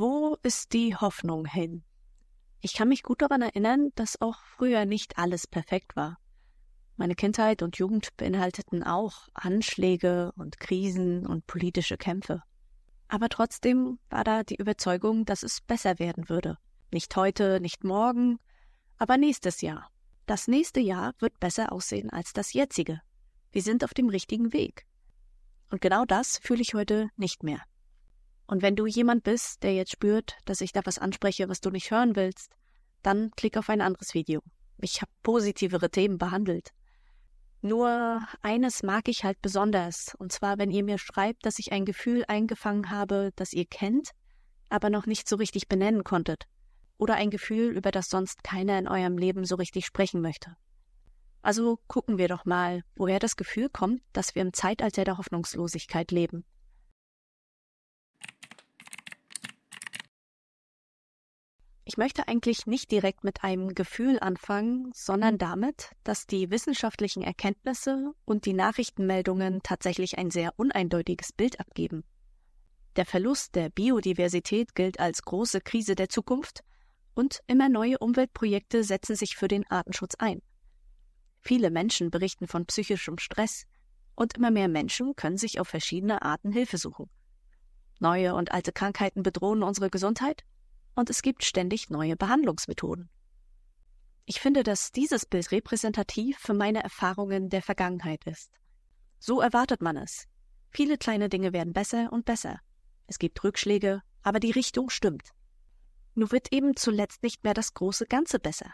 Wo ist die Hoffnung hin? Ich kann mich gut daran erinnern, dass auch früher nicht alles perfekt war. Meine Kindheit und Jugend beinhalteten auch Anschläge und Krisen und politische Kämpfe. Aber trotzdem war da die Überzeugung, dass es besser werden würde. Nicht heute, nicht morgen, aber nächstes Jahr. Das nächste Jahr wird besser aussehen als das jetzige. Wir sind auf dem richtigen Weg. Und genau das fühle ich heute nicht mehr. Und wenn du jemand bist, der jetzt spürt, dass ich da was anspreche, was du nicht hören willst, dann klick auf ein anderes Video. Ich habe positivere Themen behandelt. Nur eines mag ich halt besonders, und zwar, wenn ihr mir schreibt, dass ich ein Gefühl eingefangen habe, das ihr kennt, aber noch nicht so richtig benennen konntet, oder ein Gefühl, über das sonst keiner in eurem Leben so richtig sprechen möchte. Also gucken wir doch mal, woher das Gefühl kommt, dass wir im Zeitalter der Hoffnungslosigkeit leben. Ich möchte eigentlich nicht direkt mit einem Gefühl anfangen, sondern hm. damit, dass die wissenschaftlichen Erkenntnisse und die Nachrichtenmeldungen tatsächlich ein sehr uneindeutiges Bild abgeben. Der Verlust der Biodiversität gilt als große Krise der Zukunft und immer neue Umweltprojekte setzen sich für den Artenschutz ein. Viele Menschen berichten von psychischem Stress und immer mehr Menschen können sich auf verschiedene Arten Hilfe suchen. Neue und alte Krankheiten bedrohen unsere Gesundheit und es gibt ständig neue Behandlungsmethoden. Ich finde, dass dieses Bild repräsentativ für meine Erfahrungen der Vergangenheit ist. So erwartet man es. Viele kleine Dinge werden besser und besser. Es gibt Rückschläge, aber die Richtung stimmt. Nur wird eben zuletzt nicht mehr das große Ganze besser.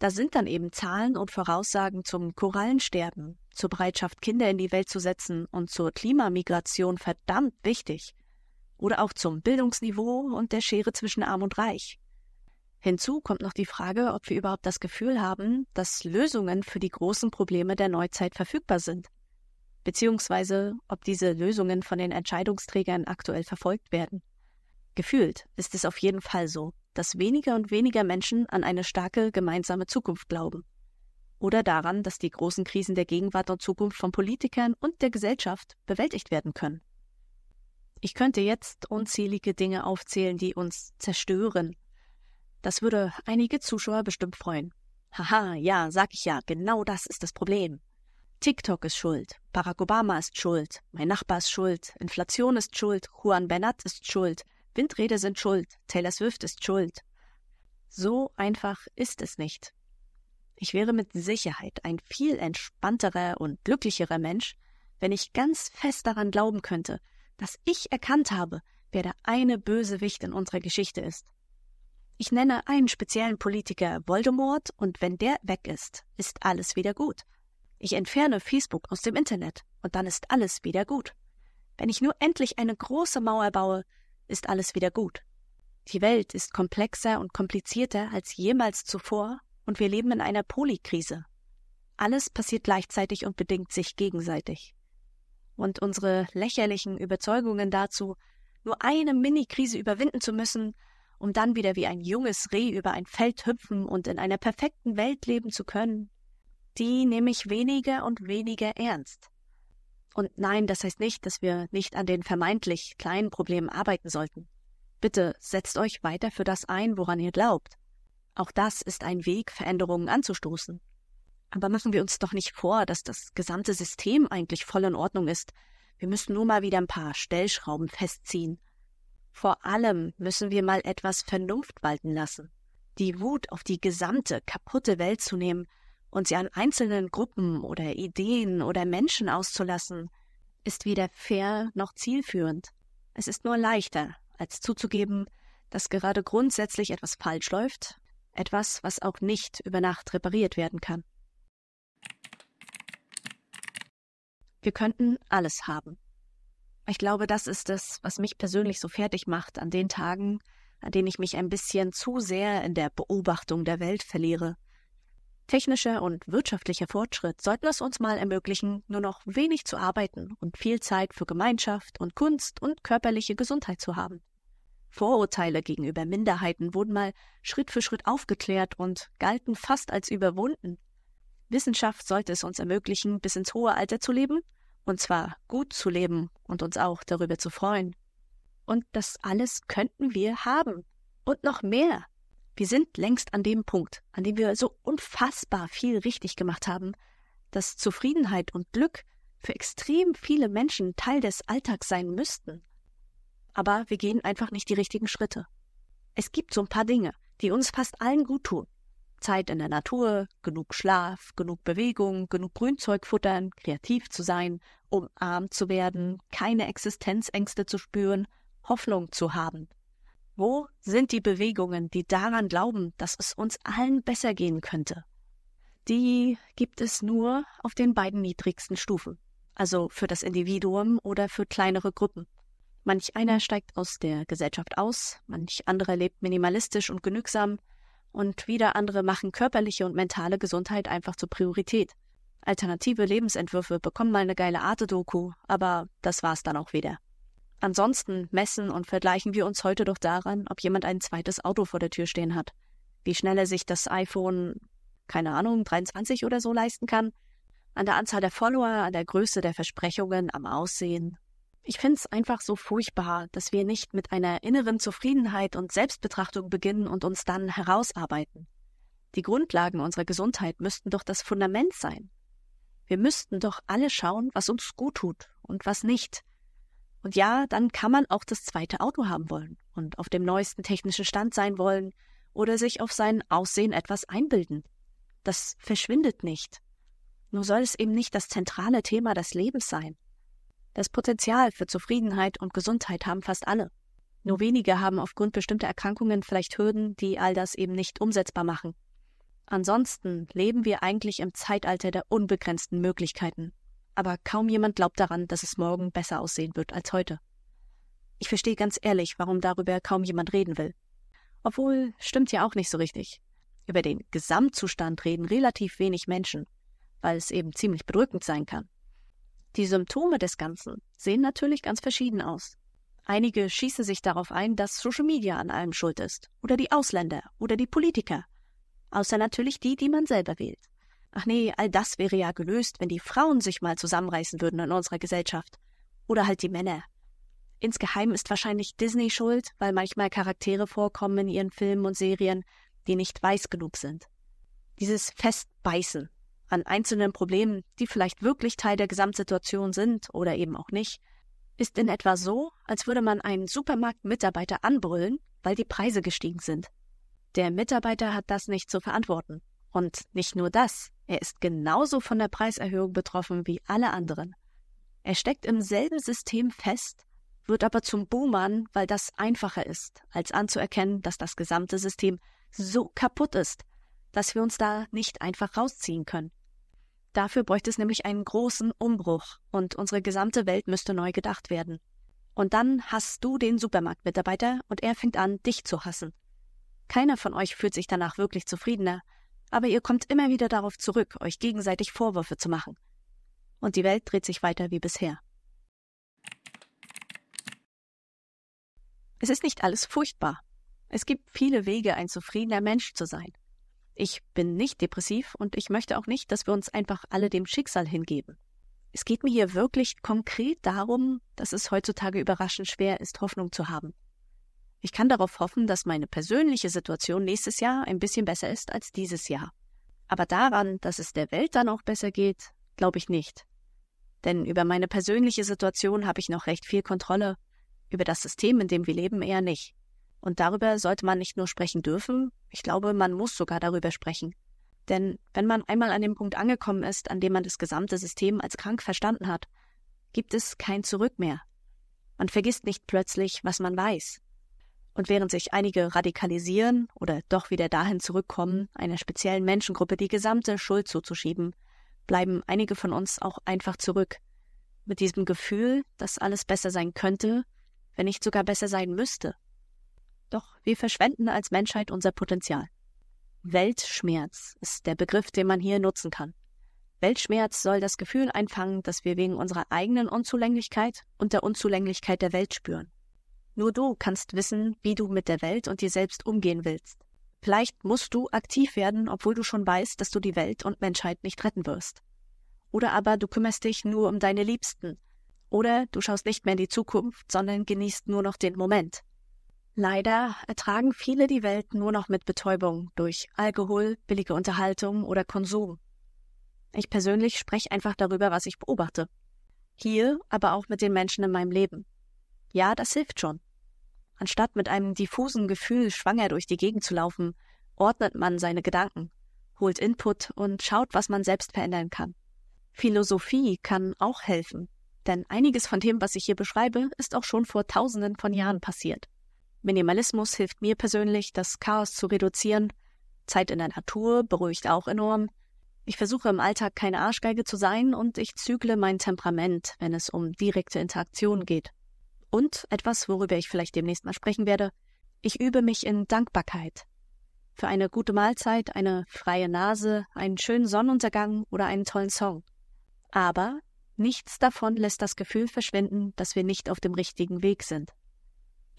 Da sind dann eben Zahlen und Voraussagen zum Korallensterben, zur Bereitschaft, Kinder in die Welt zu setzen und zur Klimamigration verdammt wichtig oder auch zum Bildungsniveau und der Schere zwischen arm und reich. Hinzu kommt noch die Frage, ob wir überhaupt das Gefühl haben, dass Lösungen für die großen Probleme der Neuzeit verfügbar sind, beziehungsweise ob diese Lösungen von den Entscheidungsträgern aktuell verfolgt werden. Gefühlt ist es auf jeden Fall so, dass weniger und weniger Menschen an eine starke gemeinsame Zukunft glauben. Oder daran, dass die großen Krisen der Gegenwart und Zukunft von Politikern und der Gesellschaft bewältigt werden können. Ich könnte jetzt unzählige Dinge aufzählen, die uns zerstören. Das würde einige Zuschauer bestimmt freuen. Haha, ja, sag ich ja, genau das ist das Problem. TikTok ist schuld, Barack Obama ist schuld, mein Nachbar ist schuld, Inflation ist schuld, Juan Bernat ist schuld, Windräder sind schuld, Taylor Swift ist schuld. So einfach ist es nicht. Ich wäre mit Sicherheit ein viel entspannterer und glücklicherer Mensch, wenn ich ganz fest daran glauben könnte, dass ich erkannt habe, wer der eine Bösewicht in unserer Geschichte ist. Ich nenne einen speziellen Politiker Voldemort und wenn der weg ist, ist alles wieder gut. Ich entferne Facebook aus dem Internet und dann ist alles wieder gut. Wenn ich nur endlich eine große Mauer baue, ist alles wieder gut. Die Welt ist komplexer und komplizierter als jemals zuvor und wir leben in einer Polikrise. Alles passiert gleichzeitig und bedingt sich gegenseitig und unsere lächerlichen Überzeugungen dazu, nur eine Mini-Krise überwinden zu müssen, um dann wieder wie ein junges Reh über ein Feld hüpfen und in einer perfekten Welt leben zu können, die nehme ich weniger und weniger ernst. Und nein, das heißt nicht, dass wir nicht an den vermeintlich kleinen Problemen arbeiten sollten. Bitte setzt euch weiter für das ein, woran ihr glaubt. Auch das ist ein Weg, Veränderungen anzustoßen. Aber machen wir uns doch nicht vor, dass das gesamte System eigentlich voll in Ordnung ist. Wir müssen nur mal wieder ein paar Stellschrauben festziehen. Vor allem müssen wir mal etwas Vernunft walten lassen. Die Wut auf die gesamte kaputte Welt zu nehmen und sie an einzelnen Gruppen oder Ideen oder Menschen auszulassen, ist weder fair noch zielführend. Es ist nur leichter, als zuzugeben, dass gerade grundsätzlich etwas falsch läuft, etwas, was auch nicht über Nacht repariert werden kann. Wir könnten alles haben. Ich glaube, das ist es, was mich persönlich so fertig macht an den Tagen, an denen ich mich ein bisschen zu sehr in der Beobachtung der Welt verliere. Technischer und wirtschaftlicher Fortschritt sollten es uns mal ermöglichen, nur noch wenig zu arbeiten und viel Zeit für Gemeinschaft und Kunst und körperliche Gesundheit zu haben. Vorurteile gegenüber Minderheiten wurden mal Schritt für Schritt aufgeklärt und galten fast als überwunden. Wissenschaft sollte es uns ermöglichen, bis ins hohe Alter zu leben, und zwar gut zu leben und uns auch darüber zu freuen. Und das alles könnten wir haben. Und noch mehr. Wir sind längst an dem Punkt, an dem wir so unfassbar viel richtig gemacht haben, dass Zufriedenheit und Glück für extrem viele Menschen Teil des Alltags sein müssten. Aber wir gehen einfach nicht die richtigen Schritte. Es gibt so ein paar Dinge, die uns fast allen gut tun, Zeit in der Natur, genug Schlaf, genug Bewegung, genug Grünzeug futtern, kreativ zu sein, umarmt zu werden, keine Existenzängste zu spüren, Hoffnung zu haben. Wo sind die Bewegungen, die daran glauben, dass es uns allen besser gehen könnte? Die gibt es nur auf den beiden niedrigsten Stufen, also für das Individuum oder für kleinere Gruppen. Manch einer steigt aus der Gesellschaft aus, manch anderer lebt minimalistisch und genügsam, und wieder andere machen körperliche und mentale Gesundheit einfach zur Priorität. Alternative Lebensentwürfe bekommen mal eine geile Arte-Doku, aber das war's dann auch wieder. Ansonsten messen und vergleichen wir uns heute doch daran, ob jemand ein zweites Auto vor der Tür stehen hat, wie schnell er sich das iPhone, keine Ahnung, 23 oder so leisten kann, an der Anzahl der Follower, an der Größe der Versprechungen, am Aussehen ich finde es einfach so furchtbar, dass wir nicht mit einer inneren Zufriedenheit und Selbstbetrachtung beginnen und uns dann herausarbeiten. Die Grundlagen unserer Gesundheit müssten doch das Fundament sein. Wir müssten doch alle schauen, was uns gut tut und was nicht. Und ja, dann kann man auch das zweite Auto haben wollen und auf dem neuesten technischen Stand sein wollen oder sich auf sein Aussehen etwas einbilden. Das verschwindet nicht. Nur soll es eben nicht das zentrale Thema des Lebens sein. Das Potenzial für Zufriedenheit und Gesundheit haben fast alle. Nur mhm. wenige haben aufgrund bestimmter Erkrankungen vielleicht Hürden, die all das eben nicht umsetzbar machen. Ansonsten leben wir eigentlich im Zeitalter der unbegrenzten Möglichkeiten. Aber kaum jemand glaubt daran, dass es morgen besser aussehen wird als heute. Ich verstehe ganz ehrlich, warum darüber kaum jemand reden will. Obwohl, stimmt ja auch nicht so richtig. Über den Gesamtzustand reden relativ wenig Menschen, weil es eben ziemlich bedrückend sein kann. Die Symptome des Ganzen sehen natürlich ganz verschieden aus. Einige schießen sich darauf ein, dass Social Media an allem schuld ist, oder die Ausländer, oder die Politiker, außer natürlich die, die man selber wählt. Ach nee, all das wäre ja gelöst, wenn die Frauen sich mal zusammenreißen würden in unserer Gesellschaft. Oder halt die Männer. Insgeheim ist wahrscheinlich Disney schuld, weil manchmal Charaktere vorkommen in ihren Filmen und Serien, die nicht weiß genug sind. Dieses Festbeißen an einzelnen Problemen, die vielleicht wirklich Teil der Gesamtsituation sind oder eben auch nicht, ist in etwa so, als würde man einen Supermarktmitarbeiter anbrüllen, weil die Preise gestiegen sind. Der Mitarbeiter hat das nicht zu verantworten. Und nicht nur das, er ist genauso von der Preiserhöhung betroffen wie alle anderen. Er steckt im selben System fest, wird aber zum Buhmann, weil das einfacher ist, als anzuerkennen, dass das gesamte System so kaputt ist, dass wir uns da nicht einfach rausziehen können. Dafür bräuchte es nämlich einen großen Umbruch und unsere gesamte Welt müsste neu gedacht werden. Und dann hasst du den Supermarktmitarbeiter und er fängt an, dich zu hassen. Keiner von euch fühlt sich danach wirklich zufriedener, aber ihr kommt immer wieder darauf zurück, euch gegenseitig Vorwürfe zu machen. Und die Welt dreht sich weiter wie bisher. Es ist nicht alles furchtbar. Es gibt viele Wege, ein zufriedener Mensch zu sein. Ich bin nicht depressiv und ich möchte auch nicht, dass wir uns einfach alle dem Schicksal hingeben. Es geht mir hier wirklich konkret darum, dass es heutzutage überraschend schwer ist, Hoffnung zu haben. Ich kann darauf hoffen, dass meine persönliche Situation nächstes Jahr ein bisschen besser ist als dieses Jahr. Aber daran, dass es der Welt dann auch besser geht, glaube ich nicht. Denn über meine persönliche Situation habe ich noch recht viel Kontrolle, über das System, in dem wir leben, eher nicht. Und darüber sollte man nicht nur sprechen dürfen, ich glaube, man muss sogar darüber sprechen. Denn wenn man einmal an dem Punkt angekommen ist, an dem man das gesamte System als krank verstanden hat, gibt es kein Zurück mehr. Man vergisst nicht plötzlich, was man weiß. Und während sich einige radikalisieren oder doch wieder dahin zurückkommen, einer speziellen Menschengruppe die gesamte Schuld zuzuschieben, bleiben einige von uns auch einfach zurück. Mit diesem Gefühl, dass alles besser sein könnte, wenn nicht sogar besser sein müsste. Doch wir verschwenden als Menschheit unser Potenzial. Weltschmerz ist der Begriff, den man hier nutzen kann. Weltschmerz soll das Gefühl einfangen, dass wir wegen unserer eigenen Unzulänglichkeit und der Unzulänglichkeit der Welt spüren. Nur du kannst wissen, wie du mit der Welt und dir selbst umgehen willst. Vielleicht musst du aktiv werden, obwohl du schon weißt, dass du die Welt und Menschheit nicht retten wirst. Oder aber du kümmerst dich nur um deine Liebsten. Oder du schaust nicht mehr in die Zukunft, sondern genießt nur noch den Moment. Leider ertragen viele die Welt nur noch mit Betäubung durch Alkohol, billige Unterhaltung oder Konsum. Ich persönlich spreche einfach darüber, was ich beobachte. Hier, aber auch mit den Menschen in meinem Leben. Ja, das hilft schon. Anstatt mit einem diffusen Gefühl schwanger durch die Gegend zu laufen, ordnet man seine Gedanken, holt Input und schaut, was man selbst verändern kann. Philosophie kann auch helfen, denn einiges von dem, was ich hier beschreibe, ist auch schon vor tausenden von Jahren passiert. Minimalismus hilft mir persönlich, das Chaos zu reduzieren. Zeit in der Natur beruhigt auch enorm. Ich versuche im Alltag keine Arschgeige zu sein und ich zügle mein Temperament, wenn es um direkte Interaktion geht. Und etwas, worüber ich vielleicht demnächst mal sprechen werde, ich übe mich in Dankbarkeit. Für eine gute Mahlzeit, eine freie Nase, einen schönen Sonnenuntergang oder einen tollen Song. Aber nichts davon lässt das Gefühl verschwinden, dass wir nicht auf dem richtigen Weg sind.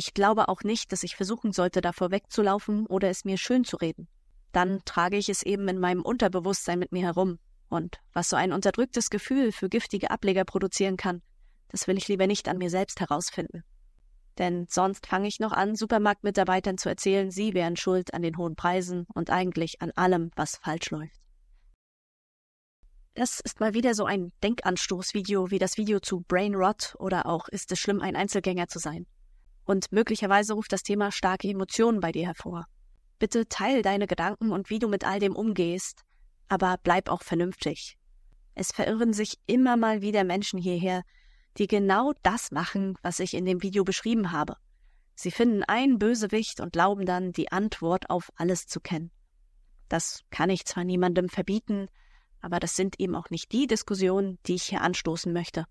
Ich glaube auch nicht, dass ich versuchen sollte, davor wegzulaufen oder es mir schön zu reden. Dann trage ich es eben in meinem Unterbewusstsein mit mir herum. Und was so ein unterdrücktes Gefühl für giftige Ableger produzieren kann, das will ich lieber nicht an mir selbst herausfinden. Denn sonst fange ich noch an, Supermarktmitarbeitern zu erzählen, sie wären schuld an den hohen Preisen und eigentlich an allem, was falsch läuft. Das ist mal wieder so ein Denkanstoßvideo wie das Video zu Brain Rot oder auch Ist es schlimm, ein Einzelgänger zu sein? und möglicherweise ruft das Thema starke Emotionen bei dir hervor. Bitte teile deine Gedanken und wie du mit all dem umgehst, aber bleib auch vernünftig. Es verirren sich immer mal wieder Menschen hierher, die genau das machen, was ich in dem Video beschrieben habe. Sie finden einen Bösewicht und glauben dann, die Antwort auf alles zu kennen. Das kann ich zwar niemandem verbieten, aber das sind eben auch nicht die Diskussionen, die ich hier anstoßen möchte.